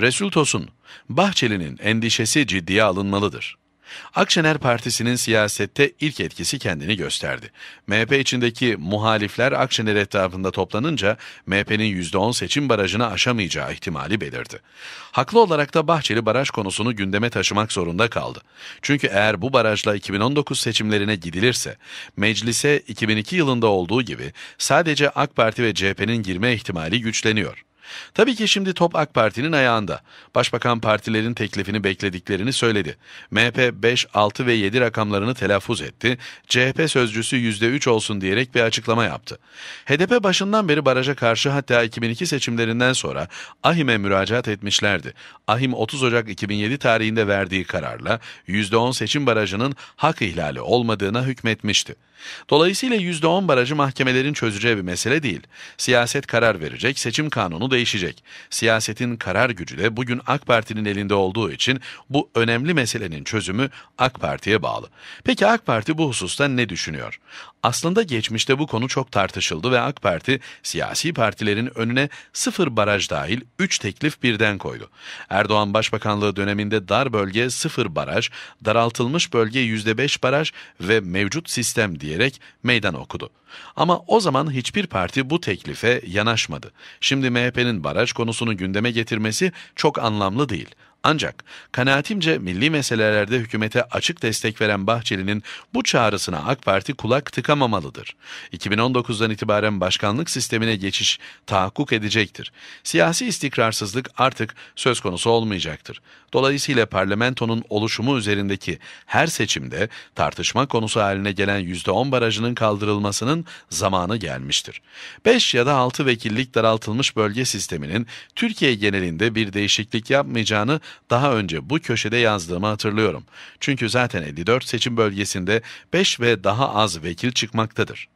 Resul Tosun, Bahçeli'nin endişesi ciddiye alınmalıdır. Akşener Partisi'nin siyasette ilk etkisi kendini gösterdi. MHP içindeki muhalifler Akşener etrafında toplanınca MHP'nin %10 seçim barajını aşamayacağı ihtimali belirdi. Haklı olarak da Bahçeli baraj konusunu gündeme taşımak zorunda kaldı. Çünkü eğer bu barajla 2019 seçimlerine gidilirse, meclise 2002 yılında olduğu gibi sadece AK Parti ve CHP'nin girme ihtimali güçleniyor. Tabii ki şimdi top AK Parti'nin ayağında. Başbakan partilerin teklifini beklediklerini söyledi. MHP 5, 6 ve 7 rakamlarını telaffuz etti. CHP sözcüsü %3 olsun diyerek bir açıklama yaptı. HDP başından beri baraja karşı hatta 2002 seçimlerinden sonra AHİM'e müracaat etmişlerdi. AHİM 30 Ocak 2007 tarihinde verdiği kararla %10 seçim barajının hak ihlali olmadığına hükmetmişti. Dolayısıyla %10 barajı mahkemelerin çözeceği bir mesele değil. Siyaset karar verecek, seçim kanunu da değişecek. Siyasetin karar gücü de bugün AK Parti'nin elinde olduğu için bu önemli meselenin çözümü AK Parti'ye bağlı. Peki AK Parti bu hususta ne düşünüyor? Aslında geçmişte bu konu çok tartışıldı ve AK Parti siyasi partilerin önüne sıfır baraj dahil üç teklif birden koydu. Erdoğan Başbakanlığı döneminde dar bölge sıfır baraj, daraltılmış bölge yüzde beş baraj ve mevcut sistem diyerek meydan okudu. Ama o zaman hiçbir parti bu teklife yanaşmadı. Şimdi MHP'nin baraj konusunu gündeme getirmesi çok anlamlı değil. Ancak kanaatimce milli meselelerde hükümete açık destek veren Bahçeli'nin bu çağrısına AK Parti kulak tıkamamalıdır. 2019'dan itibaren başkanlık sistemine geçiş tahakkuk edecektir. Siyasi istikrarsızlık artık söz konusu olmayacaktır. Dolayısıyla parlamentonun oluşumu üzerindeki her seçimde tartışma konusu haline gelen %10 barajının kaldırılmasının zamanı gelmiştir. 5 ya da 6 vekillik daraltılmış bölge sisteminin Türkiye genelinde bir değişiklik yapmayacağını daha önce bu köşede yazdığımı hatırlıyorum. Çünkü zaten 54 seçim bölgesinde 5 ve daha az vekil çıkmaktadır.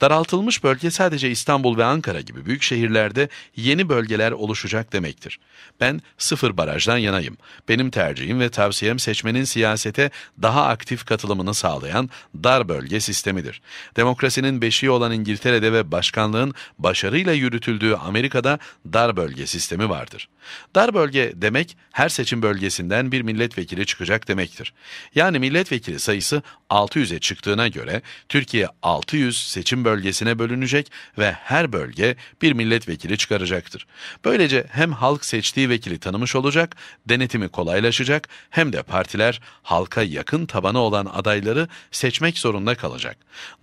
Daraltılmış bölge sadece İstanbul ve Ankara gibi büyük şehirlerde yeni bölgeler oluşacak demektir. Ben sıfır barajdan yanayım. Benim tercihim ve tavsiyem seçmenin siyasete daha aktif katılımını sağlayan dar bölge sistemidir. Demokrasinin beşiği olan İngiltere'de ve başkanlığın başarıyla yürütüldüğü Amerika'da dar bölge sistemi vardır. Dar bölge demek her seçim bölgesinden bir milletvekili çıkacak demektir. Yani milletvekili sayısı 600'e çıktığına göre Türkiye 600 seçim bölgesine bölünecek ve her bölge bir milletvekili çıkaracaktır. Böylece hem halk seçtiği vekili tanımış olacak, denetimi kolaylaşacak hem de partiler halka yakın tabanı olan adayları seçmek zorunda kalacak.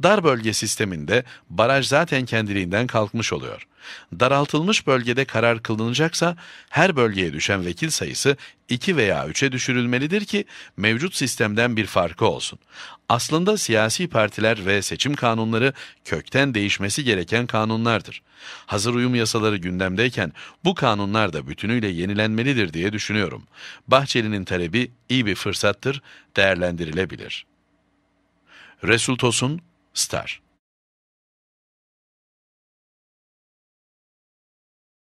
Dar bölge sisteminde baraj zaten kendiliğinden kalkmış oluyor. Daraltılmış bölgede karar kılınacaksa her bölgeye düşen vekil sayısı 2 veya 3'e düşürülmelidir ki mevcut sistemden bir farkı olsun. Aslında siyasi partiler ve seçim kanunları kökten değişmesi gereken kanunlardır. Hazır uyum yasaları gündemdeyken bu kanunlar da bütünüyle yenilenmelidir diye düşünüyorum. Bahçeli'nin talebi iyi bir fırsattır, değerlendirilebilir. Resul Tosun, Star